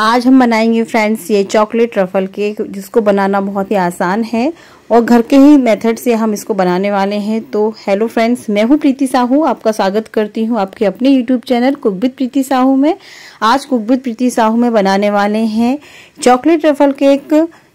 आज हम बनाएंगे फ्रेंड्स ये चॉकलेट रफल केक जिसको बनाना बहुत ही आसान है और घर के ही मेथड से हम इसको बनाने वाले हैं तो हेलो फ्रेंड्स मैं हूँ प्रीति साहू आपका स्वागत करती हूँ आपके अपने YouTube channel cook with Preeti Sahu में आज कुक विद प्रीति साहू में बनाने वाले हैं चॉकलेट रफल केक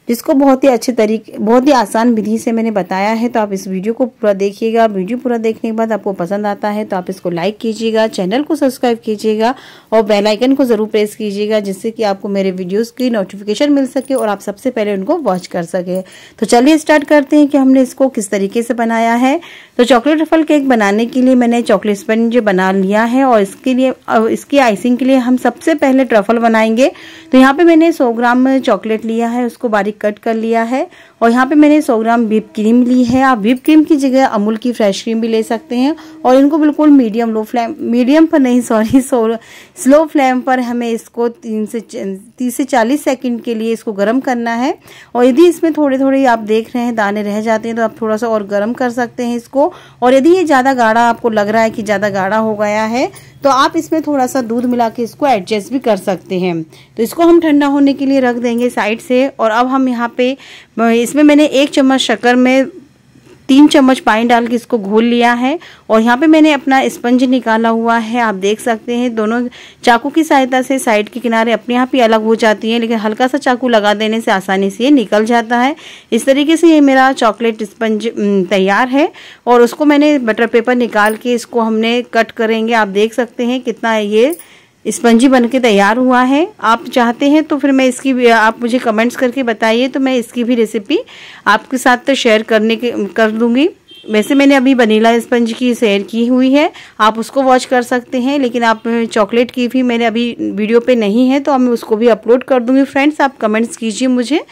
जिसको बहुत ही अच्छे तरीके बहुत ही आसान विधि से मैंने बताया है तो आप इस वीडियो को पूरा देखिएगा वीडियो पूरा देखने के बाद आपको पसंद आता है तो आप इसको लाइक कीजिएगा चैनल को सब्सक्राइब कीजिएगा और बेलाइकन को ज़रूर प्रेस कीजिएगा जिससे कि आपको मेरे वीडियोज़ की नोटिफिकेशन मिल सके और आप सबसे पहले उनको वॉच कर सके तो चलिए स्टार्ट करते हैं कि हमने इसको किस तरीके से बनाया है तो चॉकलेट रफल केक बनाने के लिए मैंने चॉकलेट स्पंज बना लिया है और इसके लिए इसकी आइसिंग के लिए हम सबसे पहले ट्रफल बनाएंगे तो यहाँ पे मैंने सौ ग्राम चॉकलेट लिया है उसको बारीक कट कर लिया है और यहाँ पे मैंने 100 ग्राम विप क्रीम ली है आप विप क्रीम की जगह अमूल की फ्रेश क्रीम भी ले सकते हैं और इनको बिल्कुल मीडियम लो फ्लेम मीडियम पर नहीं सॉरी स्लो फ्लेम पर हमें इसको तीन से तीस से चालीस सेकेंड के लिए इसको गर्म करना है और यदि इसमें थोड़े थोड़े आप देख रहे हैं दाने रह जाते हैं तो आप थोड़ा सा और गर्म कर सकते हैं इसको और यदि ये ज़्यादा गाढ़ा आपको लग रहा है कि ज़्यादा गाढ़ा हो गया है तो आप इसमें थोड़ा सा दूध मिला के इसको एडजस्ट भी कर सकते हैं तो इसको हम ठंडा होने के लिए रख देंगे साइड से और अब हम यहाँ पे इसमें मैंने एक चम्मच शक्कर में तीन चम्मच पानी डाल के इसको घोल लिया है और यहाँ पे मैंने अपना स्पंज निकाला हुआ है आप देख सकते हैं दोनों चाकू की सहायता से साइड के किनारे अपने आप ही अलग हो जाती हैं लेकिन हल्का सा चाकू लगा देने से आसानी से ये निकल जाता है इस तरीके से ये मेरा चॉकलेट स्पंज तैयार है और उसको मैंने बटर पेपर निकाल के इसको हमने कट करेंगे आप देख सकते हैं कितना ये स्पंजी बन के तैयार हुआ है आप चाहते हैं तो फिर मैं इसकी भी आप मुझे कमेंट्स करके बताइए तो मैं इसकी भी रेसिपी आपके साथ तो शेयर करने के कर दूँगी वैसे मैंने अभी वनीला स्पंज की शेयर की हुई है आप उसको वॉच कर सकते हैं लेकिन आप चॉकलेट की भी मैंने अभी वीडियो पे नहीं है तो मैं उसको भी अपलोड कर दूंगी फ्रेंड्स आप कमेंट्स कीजिए मुझे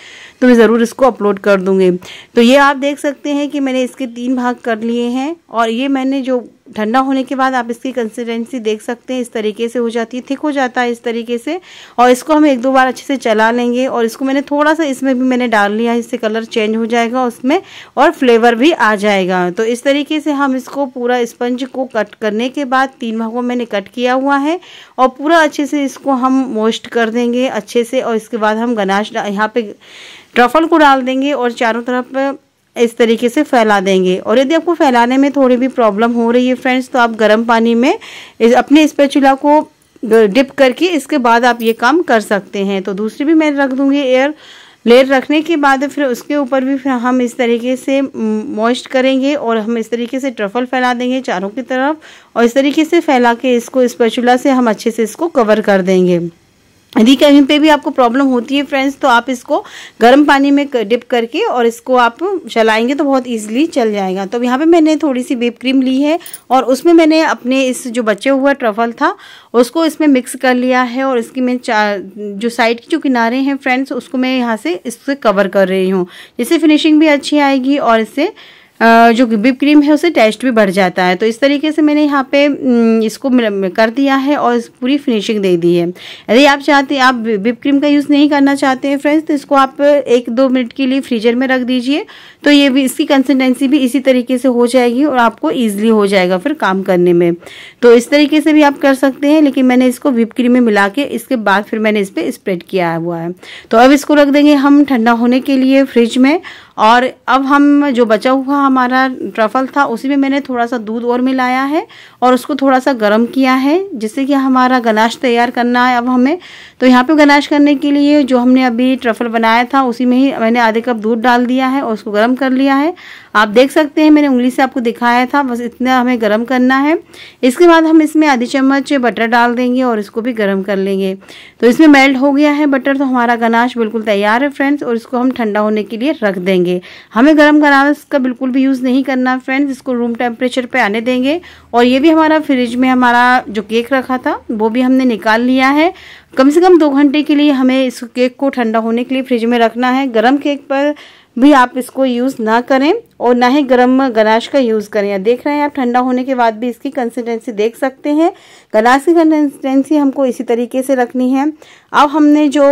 तो मैं ज़रूर इसको अपलोड कर दूंगी तो ये आप देख सकते हैं कि मैंने इसके तीन भाग कर लिए हैं और ये मैंने जो ठंडा होने के बाद आप इसकी कंसिस्टेंसी देख सकते हैं इस तरीके से हो जाती है थिक हो जाता है इस तरीके से और इसको हम एक दो बार अच्छे से चला लेंगे और इसको मैंने थोड़ा सा इसमें भी मैंने डाल लिया है इससे कलर चेंज हो जाएगा उसमें और फ्लेवर भी आ जाएगा तो इस तरीके से हम इसको पूरा स्पंज को कट करने के बाद तीन भागों मैंने कट किया हुआ है और पूरा अच्छे से इसको हम मोस्ट कर देंगे अच्छे से और इसके बाद हम गनाश यहाँ पर ट्रफल को डाल देंगे और चारों तरफ इस तरीके से फैला देंगे और यदि आपको फैलाने में थोड़ी भी प्रॉब्लम हो रही है फ्रेंड्स तो आप गर्म पानी में इस अपने स्पेचुला को डिप करके इसके बाद आप ये काम कर सकते हैं तो दूसरी भी मैं रख दूँगी एयर लेयर रखने के बाद फिर उसके ऊपर भी फिर हम इस तरीके से मॉइस्ट करेंगे और हम इस तरीके से ट्रफल फैला देंगे चारों की तरफ और इस तरीके से फैला के इसको स्पेचुला से हम अच्छे से इसको कवर कर देंगे यदि कहीं पे भी आपको प्रॉब्लम होती है फ्रेंड्स तो आप इसको गर्म पानी में डिप करके और इसको आप चलाएंगे तो बहुत इजीली चल जाएगा तो यहाँ पे मैंने थोड़ी सी बेब क्रीम ली है और उसमें मैंने अपने इस जो बचे हुआ ट्रफल था उसको इसमें मिक्स कर लिया है और इसकी मैं जो साइड की जो किनारे हैं फ्रेंड्स उसको मैं यहाँ से इससे कवर कर रही हूँ जिससे फिनिशिंग भी अच्छी आएगी और इससे जो विप क्रीम है उसे टेस्ट भी बढ़ जाता है तो इस तरीके से मैंने यहाँ पे इसको कर दिया है और पूरी फिनिशिंग दे दी है यदि आप चाहते आप विप क्रीम का यूज़ नहीं करना चाहते हैं फ्रेंड्स तो इसको आप एक दो मिनट के लिए फ्रीजर में रख दीजिए तो ये भी इसकी कंसिस्टेंसी भी इसी तरीके से हो जाएगी और आपको ईजिली हो जाएगा फिर काम करने में तो इस तरीके से भी आप कर सकते हैं लेकिन मैंने इसको विप क्रीम में मिला के इसके बाद फिर मैंने इस पर स्प्रेड किया हुआ है तो अब इसको रख देंगे हम ठंडा होने के लिए फ्रिज में और अब हम जो बचा हुआ हमारा ट्रफल था उसी में मैंने थोड़ा सा दूध और मिलाया है और उसको थोड़ा सा गर्म किया है जिससे कि हमारा गनाश तैयार करना है अब हमें तो यहाँ पे गनाश करने के लिए जो हमने अभी ट्रफल बनाया था उसी में ही मैंने आधे कप दूध डाल दिया है और उसको गर्म कर लिया है आप देख सकते हैं मैंने उंगली से आपको दिखाया था बस इतना हमें गर्म करना है इसके बाद हम इसमें आधी चम्मच बटर डाल देंगे और इसको भी गर्म कर लेंगे तो इसमें मेल्ट हो गया है बटर तो हमारा गनाश बिल्कुल तैयार है फ्रेंड्स और इसको हम ठंडा होने के लिए रख देंगे हमें गर्म गनाश का बिल्कुल भी यूज़ नहीं करना फ्रेंड्स इसको रूम टेम्परेचर पर आने देंगे और ये भी हमारा फ्रिज में हमारा जो केक रखा था वो भी हमने निकाल लिया है कम से कम दो घंटे के लिए हमें इस केक को ठंडा होने के लिए फ्रिज में रखना है गर्म केक पर भी आप इसको यूज़ ना करें और ना ही गर्म गनाश का यूज़ करें देख रहे हैं आप ठंडा होने के बाद भी इसकी कंसिस्टेंसी देख सकते हैं गनाश की कंसिस्टेंसी हमको इसी तरीके से रखनी है अब हमने जो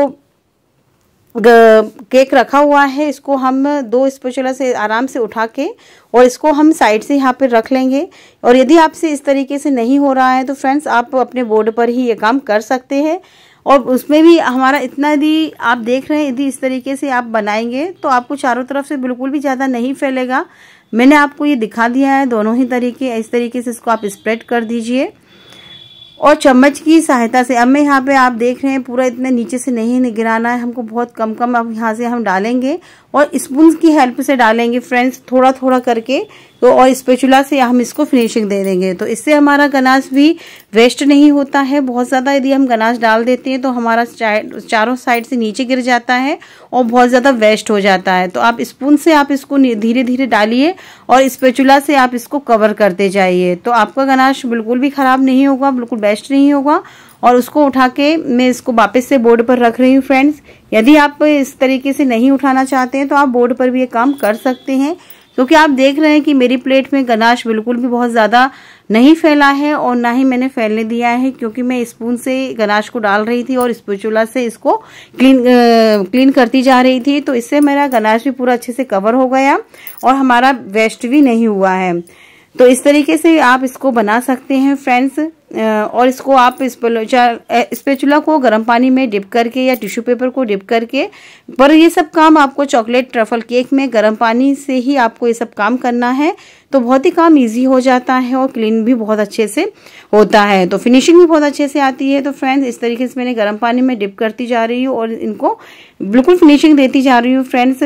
केक रखा हुआ है इसको हम दो स्पेचुला से आराम से उठा के और इसको हम साइड से यहाँ पर रख लेंगे और यदि आपसे इस तरीके से नहीं हो रहा है तो फ्रेंड्स आप अपने बोर्ड पर ही ये काम कर सकते हैं और उसमें भी हमारा इतना यदि आप देख रहे हैं यदि इस तरीके से आप बनाएंगे तो आपको चारों तरफ से बिल्कुल भी ज़्यादा नहीं फैलेगा मैंने आपको ये दिखा दिया है दोनों ही तरीके इस तरीके से इसको आप स्प्रेड कर दीजिए और चम्मच की सहायता से अब मैं यहाँ पे आप देख रहे हैं पूरा इतने नीचे से नहीं गिराना है हमको बहुत कम कम अब यहाँ से हम डालेंगे और स्पून की हेल्प से डालेंगे फ्रेंड्स थोड़ा थोड़ा करके तो और स्पेचुला से हम इसको फिनिशिंग दे देंगे तो इससे हमारा गनाश भी वेस्ट नहीं होता है बहुत ज़्यादा यदि हम गनाज डाल देते हैं तो हमारा चारों साइड से नीचे गिर जाता है और बहुत ज़्यादा वेस्ट हो जाता है तो आप स्पून से आप इसको धीरे धीरे डालिए और स्पेचुला से आप इसको कवर करते जाइए तो आपका गनाश बिल्कुल भी ख़राब नहीं होगा बिल्कुल बेस्ट नहीं होगा और उसको उठा के मैं इसको वापस से बोर्ड पर रख रही हूँ फ्रेंड्स यदि आप इस तरीके से नहीं उठाना चाहते हैं तो आप बोर्ड पर भी ये काम कर सकते हैं क्योंकि तो आप देख रहे हैं कि मेरी प्लेट में गनाश बिल्कुल भी बहुत ज़्यादा नहीं फैला है और ना ही मैंने फैलने दिया है क्योंकि मैं स्पून से गनाश को डाल रही थी और स्पूचूला से इसको क्लीन आ, क्लीन करती जा रही थी तो इससे मेरा गनाश भी पूरा अच्छे से कवर हो गया और हमारा वेस्ट भी नहीं हुआ है तो इस तरीके से आप इसको बना सकते हैं फ्रेंड्स और इसको आप स्पेचुला को गर्म पानी में डिप करके या टिश्यू पेपर को डिप करके पर ये सब काम आपको चॉकलेट ट्रफल केक में गर्म पानी से ही आपको ये सब काम करना है तो बहुत ही काम इजी हो जाता है और क्लीन भी बहुत अच्छे से होता है तो फिनिशिंग भी बहुत अच्छे से आती है तो फ्रेंड्स इस तरीके से मैंने गर्म पानी में डिप करती जा रही हूँ और इनको बिल्कुल फिनिशिंग देती जा रही हूँ फ्रेंड्स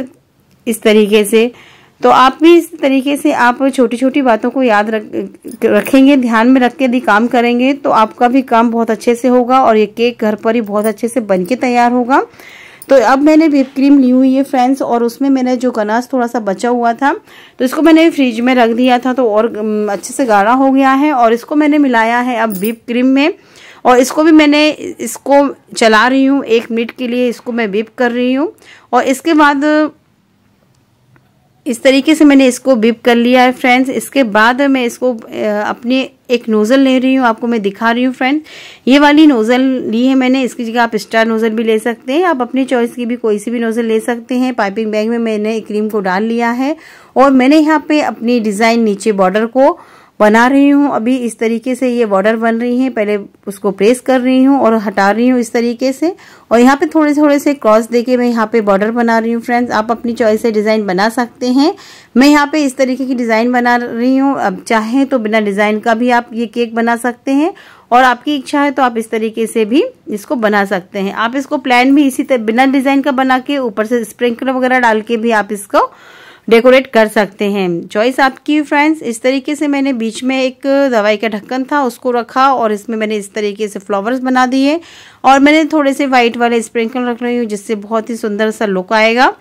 इस तरीके से तो आप भी इस तरीके से आप छोटी छोटी बातों को याद रख रखेंगे ध्यान में रख के यदि काम करेंगे तो आपका भी काम बहुत अच्छे से होगा और ये केक घर पर ही बहुत अच्छे से बन के तैयार होगा तो अब मैंने विप क्रीम ली हुई है फ्रेंड्स और उसमें मैंने जो गनाज थोड़ा सा बचा हुआ था तो इसको मैंने फ्रिज में रख दिया था तो और अच्छे से गाढ़ा हो गया है और इसको मैंने मिलाया है अब विप क्रीम में और इसको भी मैंने इसको चला रही हूँ एक मिनट के लिए इसको मैं विप कर रही हूँ और इसके बाद इस तरीके से मैंने इसको बिप कर लिया है फ्रेंड्स इसके बाद मैं इसको अपने एक नोज़ल ले रही हूँ आपको मैं दिखा रही हूँ फ्रेंड ये वाली नोज़ल ली है मैंने इसकी जगह आप स्टार नोज़ल भी ले सकते हैं आप अपनी चॉइस की भी कोई सी भी नोज़ल ले सकते हैं पाइपिंग बैग में मैंने क्रीम को डाल लिया है और मैंने यहाँ पे अपनी डिज़ाइन नीचे बॉर्डर को बना रही हूँ अभी इस तरीके से ये बॉर्डर बन रही है पहले उसको प्रेस कर रही हूँ और हटा रही हूँ इस तरीके से और यहाँ पे थोड़े थोड़े से क्रॉस देके मैं यहाँ पे बॉर्डर बना रही हूँ फ्रेंड्स आप अपनी चॉइस से डिज़ाइन बना सकते हैं मैं यहाँ पे इस तरीके की डिज़ाइन बना रही हूँ अब चाहें तो बिना डिज़ाइन का भी आप ये केक बना सकते हैं और आपकी इच्छा है तो आप इस तरीके से भी इसको बना सकते हैं आप इसको प्लान भी इसी तरह बिना डिज़ाइन का बना के ऊपर से स्प्रिंकलर वगैरह डाल के भी आप इसको डेकोरेट कर सकते हैं चॉइस आपकी फ्रेंड्स इस तरीके से मैंने बीच में एक दवाई का ढक्कन था उसको रखा और इसमें मैंने इस तरीके से फ्लावर्स बना दिए और मैंने थोड़े से वाइट वाले स्प्रिंकल रख रही हूँ जिससे बहुत ही सुंदर सा लुक आएगा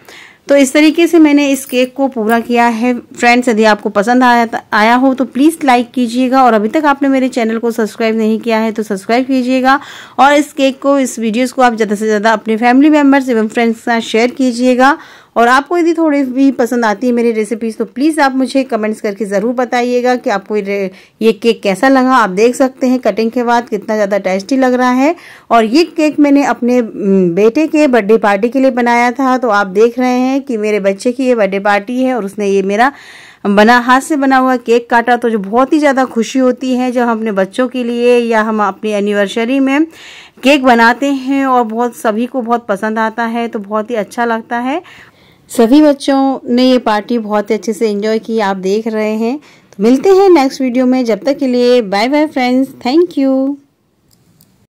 तो इस तरीके से मैंने इस केक को पूरा किया है फ्रेंड्स यदि आपको पसंद आया आया हो तो प्लीज़ लाइक कीजिएगा और अभी तक आपने मेरे चैनल को सब्सक्राइब नहीं किया है तो सब्सक्राइब कीजिएगा और इस केक को इस वीडियोस को आप ज़्यादा से ज़्यादा अपने फैमिली मेम्बर्स एवं फ्रेंड्स के साथ शेयर कीजिएगा और आपको यदि थोड़ी भी पसंद आती है मेरी रेसिपीज़ तो प्लीज़ आप मुझे कमेंट्स करके ज़रूर बताइएगा कि आपको ये केक कैसा लगा आप देख सकते हैं कटिंग के बाद कितना ज़्यादा टेस्टी लग रहा है और ये केक मैंने अपने बेटे के बर्थडे पार्टी के लिए बनाया था तो आप देख रहे हैं कि मेरे बच्चे की ये बर्थडे पार्टी है और उसने ये मेरा बना हाथ से बना हुआ केक काटा तो जो बहुत ही ज़्यादा खुशी होती है जब हम अपने बच्चों के लिए या हम अपनी एनिवर्सरी में केक बनाते हैं और बहुत सभी को बहुत पसंद आता है तो बहुत ही अच्छा लगता है सभी बच्चों ने ये पार्टी बहुत अच्छे से एंजॉय की आप देख रहे हैं तो मिलते हैं नेक्स्ट वीडियो में जब तक के लिए bye bye friends thank you